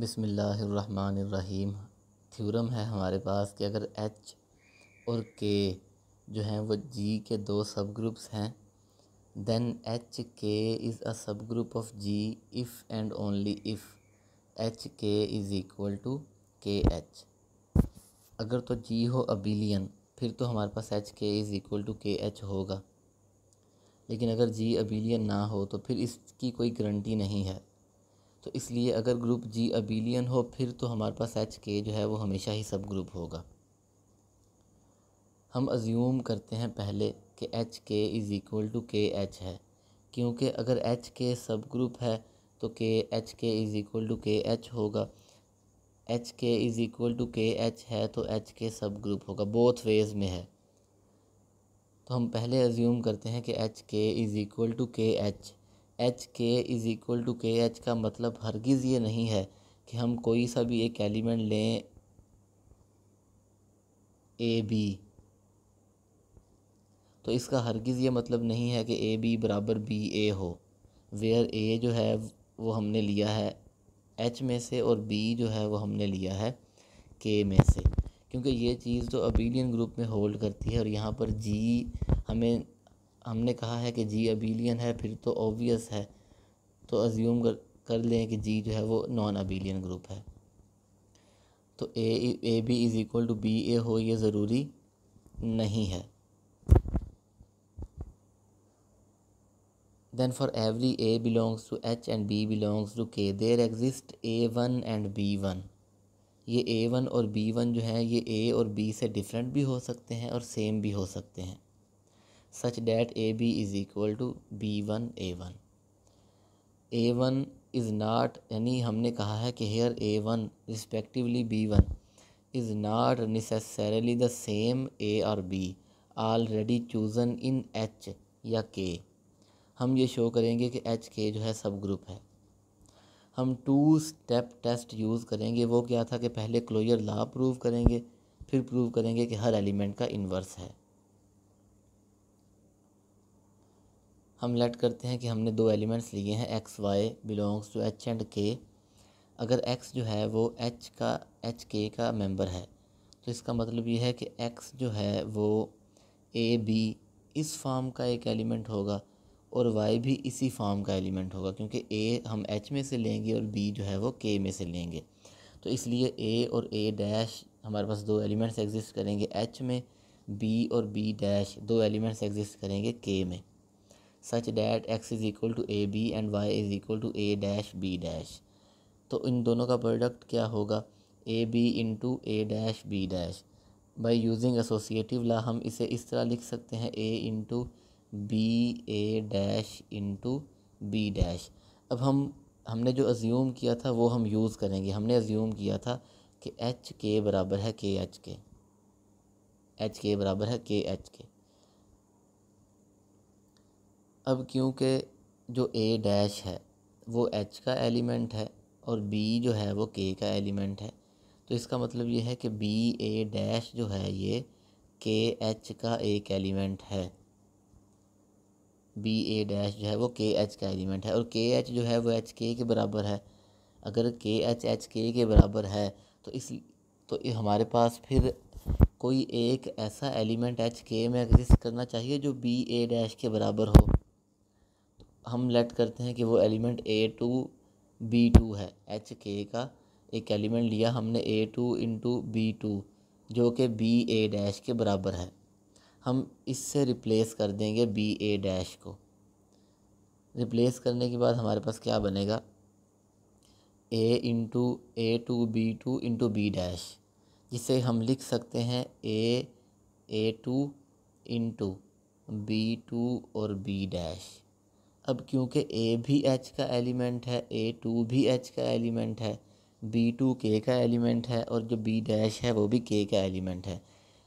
बिसमीम थ्योरम है हमारे पास कि अगर एच और के जो हैं वो जी के दो सब ग्रुप्स हैं then H K is a subgroup of G if and only if H K is equal to K H अगर तो जी हो अबिलियन फिर तो हमारे पास H K is equal to K H होगा लेकिन अगर जी अबिलियन ना हो तो फिर इसकी कोई गारंटी नहीं है तो इसलिए अगर ग्रुप जी अबिलियन हो फिर तो हमारे पास एच के जो है वो हमेशा ही सब ग्रुप होगा हम अज्यूम करते हैं पहले कि H K is equal to K H है क्योंकि अगर एच के सब ग्रुप है तो K H K is equal to K H होगा H K is equal to K H है तो एच के सब ग्रुप होगा बोथ वेज में है तो हम पहले अज्यूम करते हैं कि H K is equal to K H H K is equal to K H का मतलब हरगिज़ ये नहीं है कि हम कोई सा भी एक एलिमेंट लें ए बी तो इसका हरगिज़ ये मतलब नहीं है कि ए बी बराबर बी ए हो वेयर ए जो है वो हमने लिया है एच में से और बी जो है वो हमने लिया है के में से क्योंकि ये चीज़ तो अबीलियन ग्रुप में होल्ड करती है और यहाँ पर जी हमें हमने कहा है कि जी अबीलियन है फिर तो ओबियस है तो अज्यूम कर कर लें कि जी जो है वो नॉन अबीलियन ग्रुप है तो A A B is equal to B A हो ये ज़रूरी नहीं है for every A belongs to H and B belongs to K there exist A one and B one ये ए वन और बी वन जो है ये ए और बी से डिफरेंट भी हो सकते हैं और सेम भी हो सकते हैं such that a b is equal to b one a one a one is not यानी हमने कहा है कि here a one respectively b one is not necessarily the same a और b already chosen in H या K हम ये show करेंगे कि एच के जो है सब ग्रुप है हम टू स्टेप टेस्ट यूज़ करेंगे वो क्या था कि पहले क्लोजर ला प्रूव करेंगे फिर प्रूव करेंगे कि हर एलिमेंट का इन्वर्स है हम लेट करते हैं कि हमने दो एलिमेंट्स लिए हैं x y belongs to H and K अगर एक्स जो है वो एच का एच के का मेंबर है तो इसका मतलब ये है कि एक्स जो है वो ए बी इस फॉर्म का एक एलिमेंट होगा और वाई भी इसी फॉर्म का एलिमेंट होगा क्योंकि ए हम एच में से लेंगे और बी जो है वो के में से लेंगे तो इसलिए ए और ए डैश हमारे पास दो एलिमेंट्स एग्जिस्ट करेंगे एच में बी और बी डैश दो एलिमेंट्स एग्जिस्ट करेंगे के में such that x is equal to A b and y is equal to a dash b dash तो इन दोनों का प्रोडक्ट क्या होगा a b into a dash b dash by using associative law हम इसे इस तरह लिख सकते हैं a into b a dash into b dash अब हम हमने जो अज्यूम किया था वो हम यूज़ करेंगे हमने अज्यूम किया था कि एच के बराबर है के एच के एच के बराबर है के एच के अब क्योंकि जो ए डैश है वो एच का एलिमेंट है और बी जो है वो के का एलिमेंट है तो इसका मतलब ये है कि बी ए डैश जो है ये के एच का एक एलिमेंट है बी ए डैश जो है वो के एच का एलिमेंट है और के एच जो है वो एच के के बराबर है अगर के एच एच के के बराबर है तो इस तो हमारे पास फिर कोई एक ऐसा एलिमेंट एच के में एग्जिस्ट करना चाहिए जो बी ए डैश के बराबर हो हम लेट करते हैं कि वो element a two b two है एच के का एक एलिमेंट लिया हमने a two into b two जो कि बी ए डैश के बराबर है हम इससे रिप्लेस कर देंगे बी ए डैश को रिप्लेस करने के बाद हमारे पास क्या बनेगा a into a two b two into b dash जिसे हम लिख सकते हैं a a two into b two और बी डैश अब क्योंकि ए भी एच का एलिमेंट है ए टू भी एच का एलिमेंट है बी टू के का एलिमेंट है और जो बी डैश है वो भी के का एलिमेंट है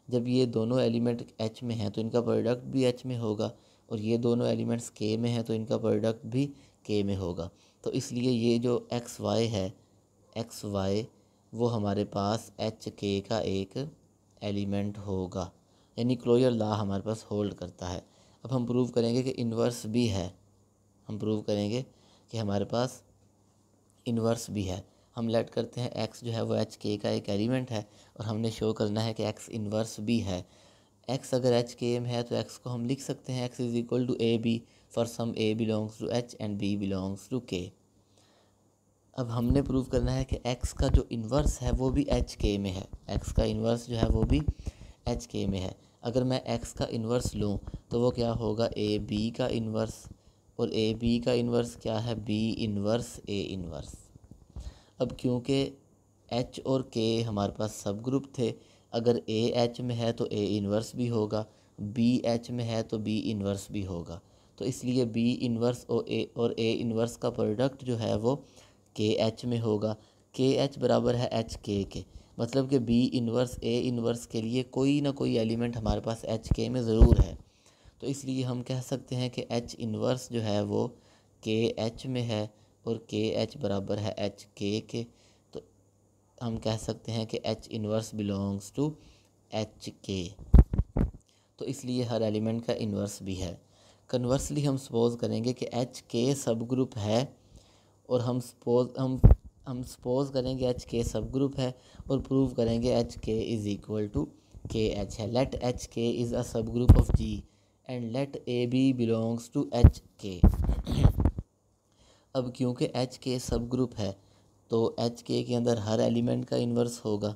जब ये दोनों एलिमेंट एच में हैं तो इनका प्रोडक्ट भी एच में होगा और ये दोनों एलिमेंट्स के में हैं तो इनका प्रोडक्ट भी के में होगा तो इसलिए ये जो एक्स वाई है एक्स वाई वो हमारे पास एच के का एक एलिमेंट होगा यानी क्लोजर ला हमारे पास होल्ड करता है अब हम प्रूव करेंगे कि इन्वर्स भी है हम प्रूव करेंगे कि हमारे पास इन्वर्स भी है हम लेट करते हैं एक्स जो है वो एच के का एक एलिमेंट है और हमने शो करना है कि एक्स इन्वर्स भी है एक्स अगर एच के एम है तो एक्स को हम लिख सकते हैं x is equal to A b for some a belongs to H and B belongs to K अब हमने प्रूव करना है कि एक्स का जो इन्वर्स है वो भी एच के में है एक्स का इन्वर्स जो है वो भी एच के में है अगर मैं एक्स का इन्वर्स लूँ तो वो क्या होगा ए बी का इन्वर्स और ए बी का इन्वर्स क्या है बी इन्वर्स ए इन्वर्स अब क्योंकि एच और के हमारे पास सब ग्रुप थे अगर ए एच में है तो ए इन्वर्स भी होगा बी एच में है तो बी इन्वर्स भी होगा तो इसलिए बी इन्वर्स और ए और ए इन्वर्स का प्रोडक्ट जो है वो के एच में होगा के एच बराबर है एच के के मतलब कि बी इन्वर्स ए इन्वर्स के लिए कोई ना कोई एलिमेंट हमारे पास एच के में ज़रूर है तो इसलिए हम कह सकते हैं कि एच इनवर्स जो है वो के एच में है और के एच बराबर है एच के के तो हम कह सकते हैं कि H inverse belongs to H K तो इसलिए हर एलिमेंट का इनवर्स भी है कन्वर्सली हम सपोज़ करेंगे कि एच के सब ग्रुप है और हम सपोज हम हम सपोज़ करेंगे एच के सब ग्रुप है और प्रूव करेंगे H K is equal to K H है let H K is a subgroup of G and let a b belongs to H K अब क्योंकि एच के सब ग्रुप है तो एच के के अंदर हर एलिमेंट का इन्वर्स होगा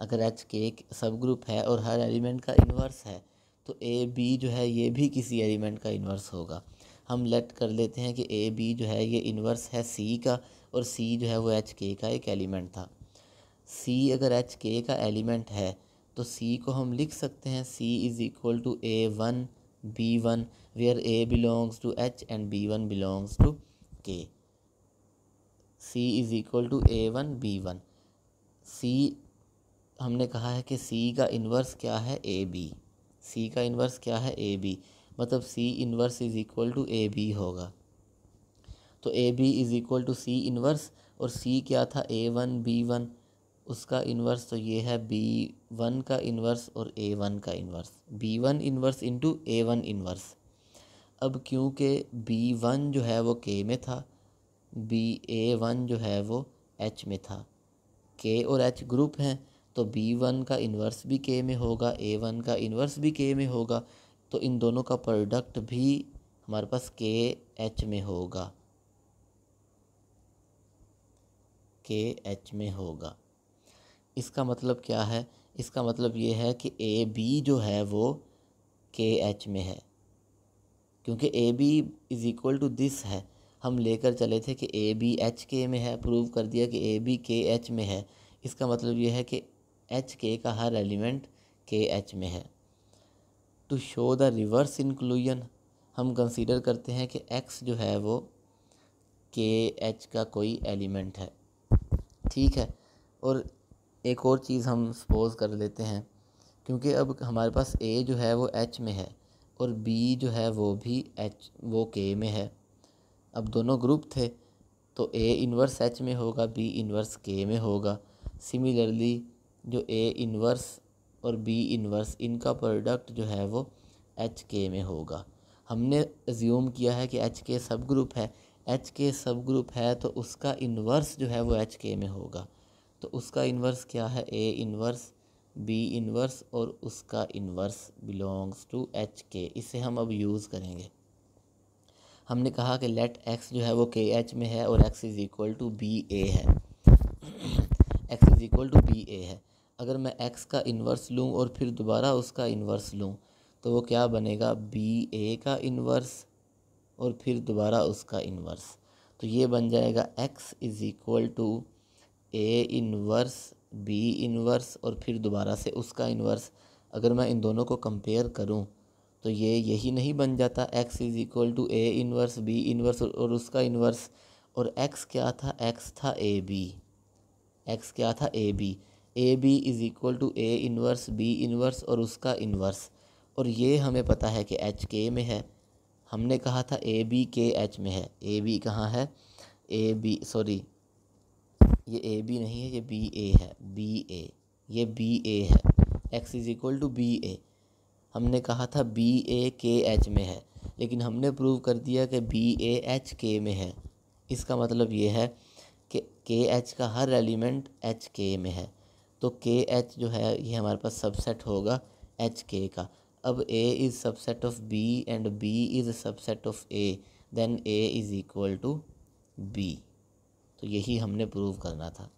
अगर एच के सब ग्रुप है और हर एलिमेंट का इन्वर्स है तो ए बी जो है ये भी किसी एलिमेंट का इन्वर्स होगा हम लेट कर लेते हैं कि ए बी जो है ये इन्वर्स है सी का और सी जो है वो एच के का एक एलिमेंट था सी अगर एच के का एलिमेंट है तो सी को हम लिख सकते हैं c is equal to a one B one where a belongs to H and B one belongs to K c is equal to a one B one c हमने कहा है कि सी का इन्वर्स क्या है ए बी सी का inverse क्या है ए बी मतलब C inverse is equal to A B होगा तो A B is equal to C inverse और सी क्या था ए वन बी वन उसका इन्वर्स तो ये है बी वन का इन्वर्स और ए वन का inverse B one inverse into A one inverse अब क्योंकि बी वन जो है वो के में था बी ए वन जो है वो एच में था के और एच ग्रुप हैं तो बी वन का इन्वर्स भी के में होगा ए वन का इन्वर्स भी के में होगा तो इन दोनों का प्रोडक्ट भी हमारे पास के एच में होगा के एच में होगा इसका मतलब क्या है इसका मतलब ये है कि ए बी जो है वो के एच में है क्योंकि a B is equal to this है हम लेकर चले थे कि ए बी एच के में है प्रूव कर दिया कि ए बी के एच में है इसका मतलब ये है कि एच के का हर एलिमेंट के एच में है to show the reverse inclusion हम कंसीडर करते हैं कि एक्स जो है वो के एच का कोई एलिमेंट है ठीक है और एक और चीज़ हम सपोज़ कर लेते हैं क्योंकि अब हमारे पास ए जो है वो एच में है और बी जो है वो भी एच वो के में है अब दोनों ग्रुप थे तो ए इनवर्स एच में होगा बी इनवर्स के में होगा सिमिलरली जो ए इनवर्स और बी इनवर्स इनका प्रोडक्ट जो है वो एच के में होगा हमने ज्यूम किया है कि एच के सब ग्रुप है एच के सब ग्रुप है तो उसका इनवर्स जो है वो एच के में होगा तो उसका इन्वर्स क्या है ए इन्वर्स बी इन्वर्स और उसका इन्वर्स बिलोंग्स टू एच के इसे हम अब यूज़ करेंगे हमने कहा कि लेट एक्स जो है वो के एच में है और x is equal to B a है x is equal to B a है अगर मैं एक्स का इन्वर्स लूँ और फिर दोबारा उसका इन्वर्स लूँ तो वो क्या बनेगा बी ए का इन्वर्स और फिर दोबारा उसका इन्वर्स तो ये बन जाएगा x is equal to a inverse b inverse और फिर दोबारा से उसका इनवर्स अगर मैं इन दोनों को कंपेयर करूं तो ये यही नहीं बन जाता x is equal to a inverse b inverse और उसका इनवर्स और एक्स क्या था एक्स था ए बी एक्स क्या था a b a B is equal to a inverse b inverse और उसका इनवर्स और ये हमें पता है कि एच के में है हमने कहा था ए बी के एच में है ए बी कहाँ है ए बी सॉरी ये ए बी नहीं है ये बी ए है बी ए ये बी ए है x is equal to B a हमने कहा था बी ए के एच में है लेकिन हमने प्रूव कर दिया कि बी ए एच के में है इसका मतलब ये है कि के एच का हर एलिमेंट एच के में है तो के एच जो है ये हमारे पास सबसेट होगा एच के का अब A is subset of B and B is subset of A then A is equal to B तो यही हमने प्रूव करना था